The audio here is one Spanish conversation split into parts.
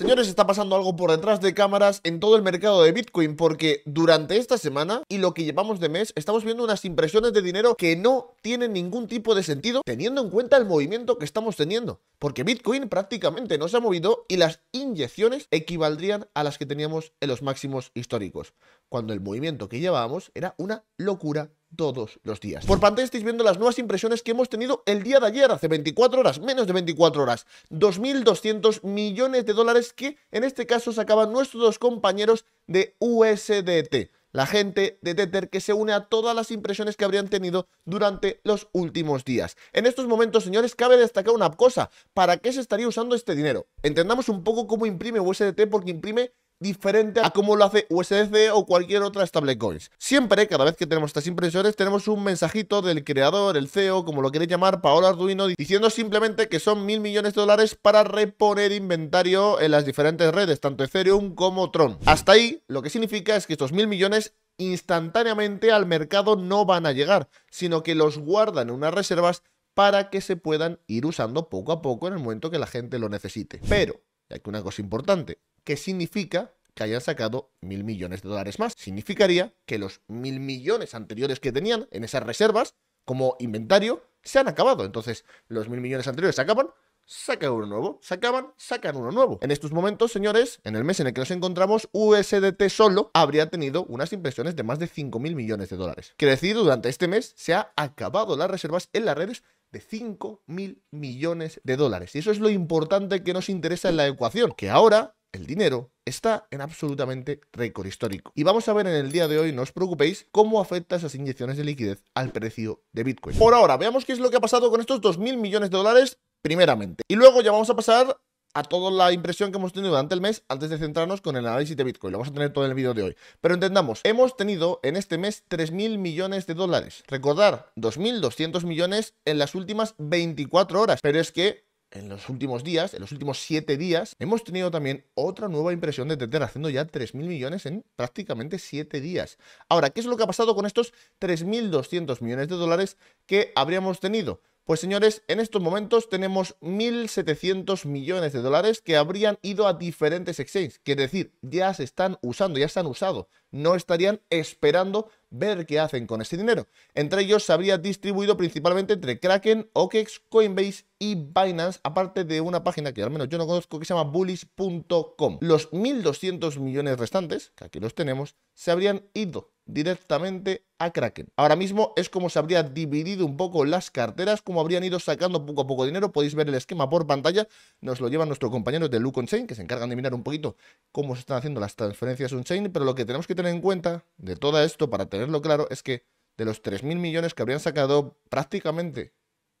Señores, está pasando algo por detrás de cámaras en todo el mercado de Bitcoin porque durante esta semana y lo que llevamos de mes estamos viendo unas impresiones de dinero que no tienen ningún tipo de sentido teniendo en cuenta el movimiento que estamos teniendo. Porque Bitcoin prácticamente no se ha movido y las inyecciones equivaldrían a las que teníamos en los máximos históricos. Cuando el movimiento que llevábamos era una locura todos los días. Por pantalla estáis viendo las nuevas impresiones que hemos tenido el día de ayer, hace 24 horas, menos de 24 horas. 2.200 millones de dólares que en este caso sacaban nuestros dos compañeros de USDT la gente de Tether que se une a todas las impresiones que habrían tenido durante los últimos días. En estos momentos, señores, cabe destacar una cosa. ¿Para qué se estaría usando este dinero? Entendamos un poco cómo imprime USDT porque imprime diferente a como lo hace USDC o cualquier otra stablecoins. Siempre, cada vez que tenemos estas impresiones, tenemos un mensajito del creador, el CEO, como lo quiere llamar, Paolo Arduino, diciendo simplemente que son mil millones de dólares para reponer inventario en las diferentes redes, tanto Ethereum como Tron. Hasta ahí, lo que significa es que estos mil millones instantáneamente al mercado no van a llegar, sino que los guardan en unas reservas para que se puedan ir usando poco a poco en el momento que la gente lo necesite. Pero, hay que una cosa importante, que significa que hayan sacado mil millones de dólares más. Significaría que los mil millones anteriores que tenían en esas reservas como inventario se han acabado. Entonces, los mil millones anteriores se acaban, sacan uno nuevo, se acaban, sacan uno nuevo. En estos momentos, señores, en el mes en el que nos encontramos, USDT solo habría tenido unas impresiones de más de 5 mil millones de dólares. Quiere decir, durante este mes se han acabado las reservas en las redes de 5 mil millones de dólares. Y eso es lo importante que nos interesa en la ecuación, que ahora el dinero, está en absolutamente récord histórico. Y vamos a ver en el día de hoy, no os preocupéis, cómo afecta esas inyecciones de liquidez al precio de Bitcoin. Por ahora, veamos qué es lo que ha pasado con estos 2.000 millones de dólares primeramente. Y luego ya vamos a pasar a toda la impresión que hemos tenido durante el mes antes de centrarnos con el análisis de Bitcoin. Lo vamos a tener todo en el vídeo de hoy. Pero entendamos, hemos tenido en este mes 3.000 millones de dólares. Recordar, 2.200 millones en las últimas 24 horas. Pero es que en los últimos días, en los últimos siete días, hemos tenido también otra nueva impresión de Tether haciendo ya 3.000 millones en prácticamente siete días. Ahora, ¿qué es lo que ha pasado con estos 3.200 millones de dólares que habríamos tenido? Pues señores, en estos momentos tenemos 1.700 millones de dólares que habrían ido a diferentes exchanges, quiere decir, ya se están usando, ya se han usado, no estarían esperando ver qué hacen con ese dinero. Entre ellos se habría distribuido principalmente entre Kraken, OKEX, Coinbase y Binance, aparte de una página que al menos yo no conozco que se llama bullish.com. Los 1.200 millones restantes, que aquí los tenemos, se habrían ido directamente a Kraken. Ahora mismo es como se habría dividido un poco las carteras, como habrían ido sacando poco a poco dinero. Podéis ver el esquema por pantalla. Nos lo llevan nuestros compañeros de Look on Chain, que se encargan de mirar un poquito cómo se están haciendo las transferencias on Chain. Pero lo que tenemos que tener en cuenta de todo esto, para tenerlo claro, es que de los 3.000 millones que habrían sacado, prácticamente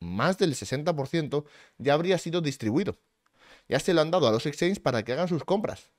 más del 60% ya habría sido distribuido. Ya se lo han dado a los exchanges para que hagan sus compras.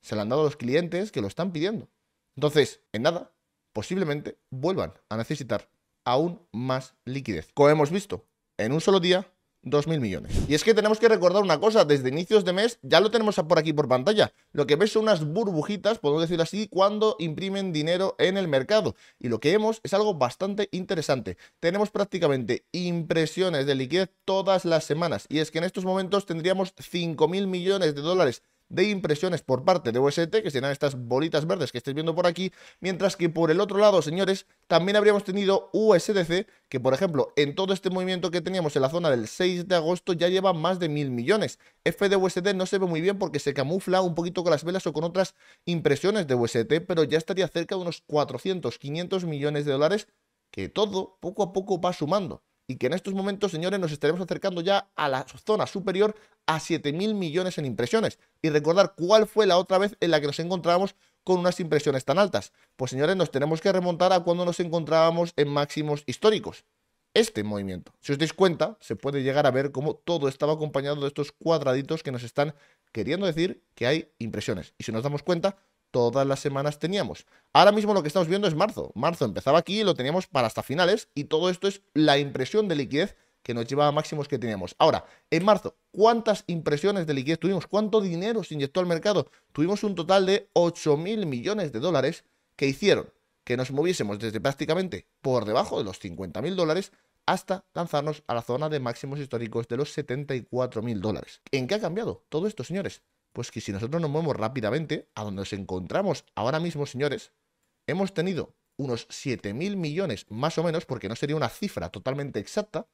Se lo han dado a los clientes que lo están pidiendo. Entonces, en nada, posiblemente vuelvan a necesitar aún más liquidez. Como hemos visto, en un solo día 2.000 millones. Y es que tenemos que recordar una cosa, desde inicios de mes ya lo tenemos por aquí por pantalla. Lo que ves son unas burbujitas, podemos decir así, cuando imprimen dinero en el mercado. Y lo que vemos es algo bastante interesante. Tenemos prácticamente impresiones de liquidez todas las semanas. Y es que en estos momentos tendríamos 5.000 millones de dólares de impresiones por parte de UST, que serán estas bolitas verdes que estáis viendo por aquí, mientras que por el otro lado, señores, también habríamos tenido USDC, que por ejemplo, en todo este movimiento que teníamos en la zona del 6 de agosto ya lleva más de mil millones. FDUSD no se ve muy bien porque se camufla un poquito con las velas o con otras impresiones de UST, pero ya estaría cerca de unos 400, 500 millones de dólares, que todo poco a poco va sumando y que en estos momentos, señores, nos estaremos acercando ya a la zona superior a 7.000 millones en impresiones. Y recordar cuál fue la otra vez en la que nos encontramos con unas impresiones tan altas. Pues señores, nos tenemos que remontar a cuando nos encontrábamos en máximos históricos. Este movimiento. Si os dais cuenta, se puede llegar a ver cómo todo estaba acompañado de estos cuadraditos que nos están queriendo decir que hay impresiones. Y si nos damos cuenta, todas las semanas teníamos. Ahora mismo lo que estamos viendo es marzo. Marzo empezaba aquí, y lo teníamos para hasta finales y todo esto es la impresión de liquidez que nos llevaba a máximos que teníamos. Ahora, en marzo, ¿cuántas impresiones de liquidez tuvimos? ¿Cuánto dinero se inyectó al mercado? Tuvimos un total de 8.000 millones de dólares que hicieron que nos moviésemos desde prácticamente por debajo de los 50.000 dólares hasta lanzarnos a la zona de máximos históricos de los 74.000 dólares. ¿En qué ha cambiado todo esto, señores? pues que si nosotros nos movemos rápidamente a donde nos encontramos ahora mismo, señores, hemos tenido unos 7.000 millones más o menos, porque no sería una cifra totalmente exacta.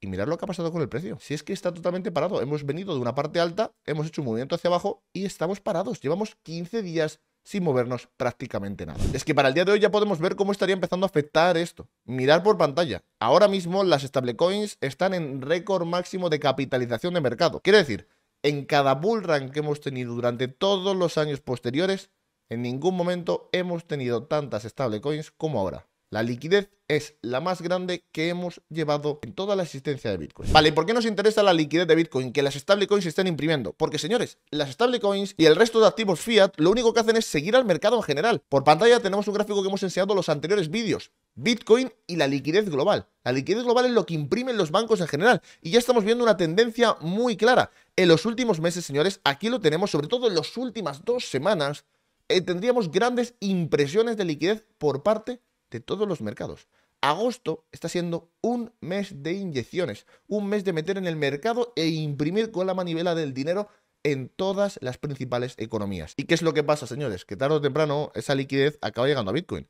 Y mirad lo que ha pasado con el precio. Si es que está totalmente parado, hemos venido de una parte alta, hemos hecho un movimiento hacia abajo y estamos parados. Llevamos 15 días sin movernos prácticamente nada. Es que para el día de hoy ya podemos ver cómo estaría empezando a afectar esto. Mirar por pantalla. Ahora mismo las stablecoins están en récord máximo de capitalización de mercado. Quiere decir en cada bull que hemos tenido durante todos los años posteriores, en ningún momento hemos tenido tantas stablecoins como ahora. La liquidez es la más grande que hemos llevado en toda la existencia de Bitcoin. Vale, por qué nos interesa la liquidez de Bitcoin? Que las stablecoins se estén imprimiendo. Porque, señores, las stablecoins y el resto de activos fiat lo único que hacen es seguir al mercado en general. Por pantalla tenemos un gráfico que hemos enseñado en los anteriores vídeos. Bitcoin y la liquidez global. La liquidez global es lo que imprimen los bancos en general. Y ya estamos viendo una tendencia muy clara. En los últimos meses, señores, aquí lo tenemos, sobre todo en las últimas dos semanas, eh, tendríamos grandes impresiones de liquidez por parte de todos los mercados. Agosto está siendo un mes de inyecciones, un mes de meter en el mercado e imprimir con la manivela del dinero en todas las principales economías. ¿Y qué es lo que pasa, señores? Que tarde o temprano esa liquidez acaba llegando a Bitcoin.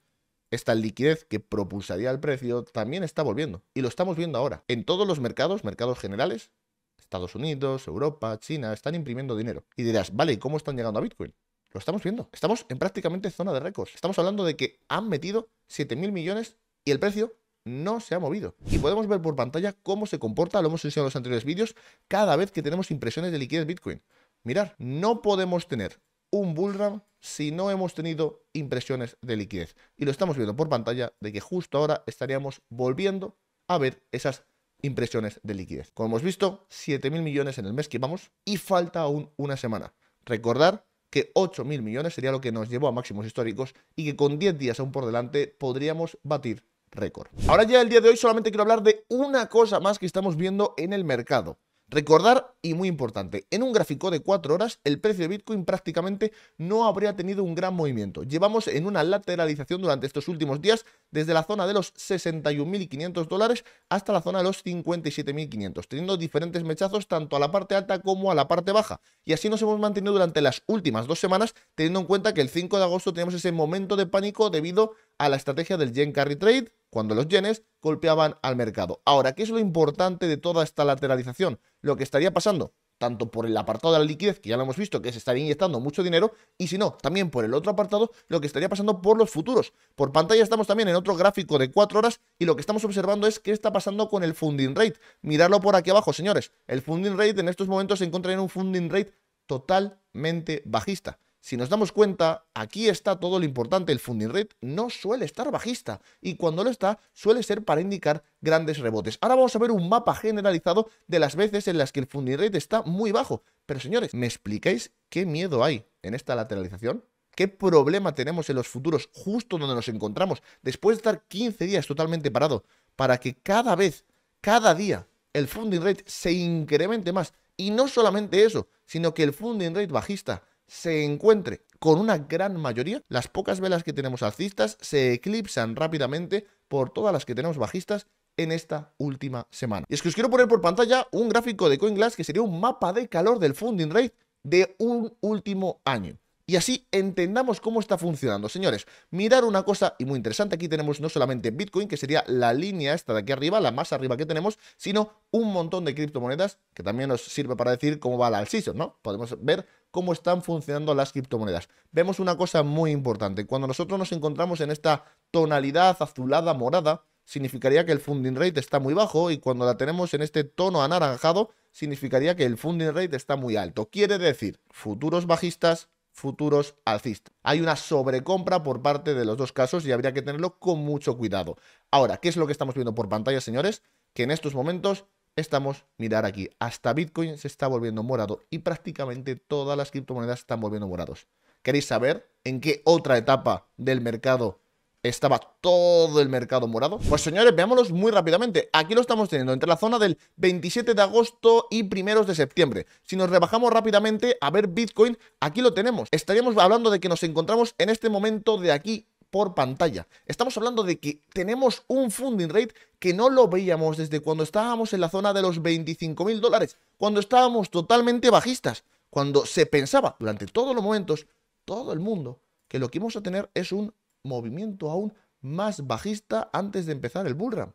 Esta liquidez que propulsaría el precio también está volviendo y lo estamos viendo ahora. En todos los mercados, mercados generales, Estados Unidos, Europa, China, están imprimiendo dinero. Y dirás, vale, cómo están llegando a Bitcoin? Lo estamos viendo. Estamos en prácticamente zona de récords. Estamos hablando de que han metido 7.000 millones y el precio no se ha movido. Y podemos ver por pantalla cómo se comporta, lo hemos enseñado en los anteriores vídeos, cada vez que tenemos impresiones de liquidez Bitcoin. Mirar, no podemos tener un bullrun si no hemos tenido impresiones de liquidez. Y lo estamos viendo por pantalla de que justo ahora estaríamos volviendo a ver esas impresiones de liquidez. Como hemos visto, 7.000 millones en el mes que vamos y falta aún una semana. Recordar que 8.000 millones sería lo que nos llevó a máximos históricos y que con 10 días aún por delante podríamos batir récord. Ahora ya el día de hoy solamente quiero hablar de una cosa más que estamos viendo en el mercado. Recordar, y muy importante, en un gráfico de 4 horas el precio de Bitcoin prácticamente no habría tenido un gran movimiento. Llevamos en una lateralización durante estos últimos días desde la zona de los 61.500 dólares hasta la zona de los 57.500, teniendo diferentes mechazos tanto a la parte alta como a la parte baja. Y así nos hemos mantenido durante las últimas dos semanas, teniendo en cuenta que el 5 de agosto tenemos ese momento de pánico debido a la estrategia del Gen Carry Trade cuando los yenes golpeaban al mercado. Ahora, ¿qué es lo importante de toda esta lateralización? Lo que estaría pasando, tanto por el apartado de la liquidez, que ya lo hemos visto, que se estaría inyectando mucho dinero, y si no, también por el otro apartado, lo que estaría pasando por los futuros. Por pantalla estamos también en otro gráfico de 4 horas, y lo que estamos observando es qué está pasando con el funding rate. Miradlo por aquí abajo, señores. El funding rate en estos momentos se encuentra en un funding rate totalmente bajista. Si nos damos cuenta, aquí está todo lo importante. El funding rate no suele estar bajista y cuando lo está suele ser para indicar grandes rebotes. Ahora vamos a ver un mapa generalizado de las veces en las que el funding rate está muy bajo. Pero señores, ¿me explicáis qué miedo hay en esta lateralización? ¿Qué problema tenemos en los futuros justo donde nos encontramos después de estar 15 días totalmente parado para que cada vez, cada día, el funding rate se incremente más? Y no solamente eso, sino que el funding rate bajista se encuentre con una gran mayoría, las pocas velas que tenemos alcistas se eclipsan rápidamente por todas las que tenemos bajistas en esta última semana. Y es que os quiero poner por pantalla un gráfico de CoinGlass que sería un mapa de calor del funding rate de un último año. Y así entendamos cómo está funcionando. Señores, mirar una cosa y muy interesante, aquí tenemos no solamente Bitcoin, que sería la línea esta de aquí arriba, la más arriba que tenemos, sino un montón de criptomonedas, que también nos sirve para decir cómo va la Alcision, ¿no? Podemos ver cómo están funcionando las criptomonedas. Vemos una cosa muy importante. Cuando nosotros nos encontramos en esta tonalidad azulada morada, significaría que el funding rate está muy bajo y cuando la tenemos en este tono anaranjado, significaría que el funding rate está muy alto. Quiere decir, futuros bajistas, futuros alcistas. Hay una sobrecompra por parte de los dos casos y habría que tenerlo con mucho cuidado. Ahora, ¿qué es lo que estamos viendo por pantalla, señores? Que en estos momentos estamos, mirar aquí, hasta Bitcoin se está volviendo morado y prácticamente todas las criptomonedas están volviendo morados. ¿Queréis saber en qué otra etapa del mercado estaba todo el mercado morado? Pues señores, veámoslos muy rápidamente. Aquí lo estamos teniendo entre la zona del 27 de agosto y primeros de septiembre. Si nos rebajamos rápidamente a ver Bitcoin, aquí lo tenemos. Estaríamos hablando de que nos encontramos en este momento de aquí por pantalla. Estamos hablando de que tenemos un funding rate que no lo veíamos desde cuando estábamos en la zona de los 25 mil dólares, cuando estábamos totalmente bajistas, cuando se pensaba durante todos los momentos, todo el mundo, que lo que íbamos a tener es un movimiento aún más bajista antes de empezar el bullrun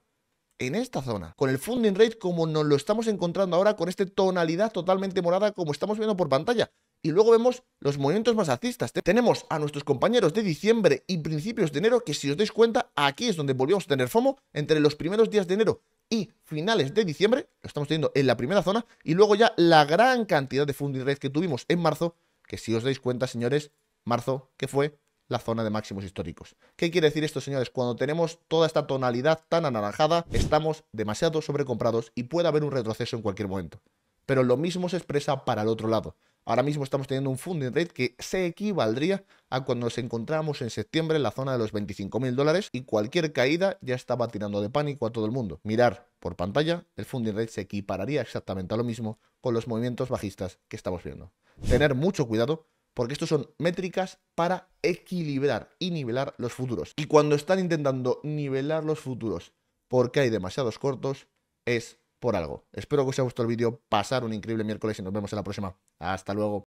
en esta zona, con el funding rate como nos lo estamos encontrando ahora, con esta tonalidad totalmente morada como estamos viendo por pantalla. Y luego vemos los movimientos más alcistas. Tenemos a nuestros compañeros de diciembre y principios de enero, que si os dais cuenta, aquí es donde volvimos a tener FOMO, entre los primeros días de enero y finales de diciembre, lo estamos teniendo en la primera zona, y luego ya la gran cantidad de funding que tuvimos en marzo, que si os dais cuenta, señores, marzo, que fue la zona de máximos históricos. ¿Qué quiere decir esto, señores? Cuando tenemos toda esta tonalidad tan anaranjada, estamos demasiado sobrecomprados y puede haber un retroceso en cualquier momento pero lo mismo se expresa para el otro lado. Ahora mismo estamos teniendo un funding rate que se equivaldría a cuando nos encontramos en septiembre en la zona de los 25.000 mil dólares y cualquier caída ya estaba tirando de pánico a todo el mundo. Mirar por pantalla, el funding rate se equipararía exactamente a lo mismo con los movimientos bajistas que estamos viendo. Tener mucho cuidado porque estos son métricas para equilibrar y nivelar los futuros. Y cuando están intentando nivelar los futuros porque hay demasiados cortos, es por algo. Espero que os haya gustado el vídeo, pasar un increíble miércoles y nos vemos en la próxima. Hasta luego.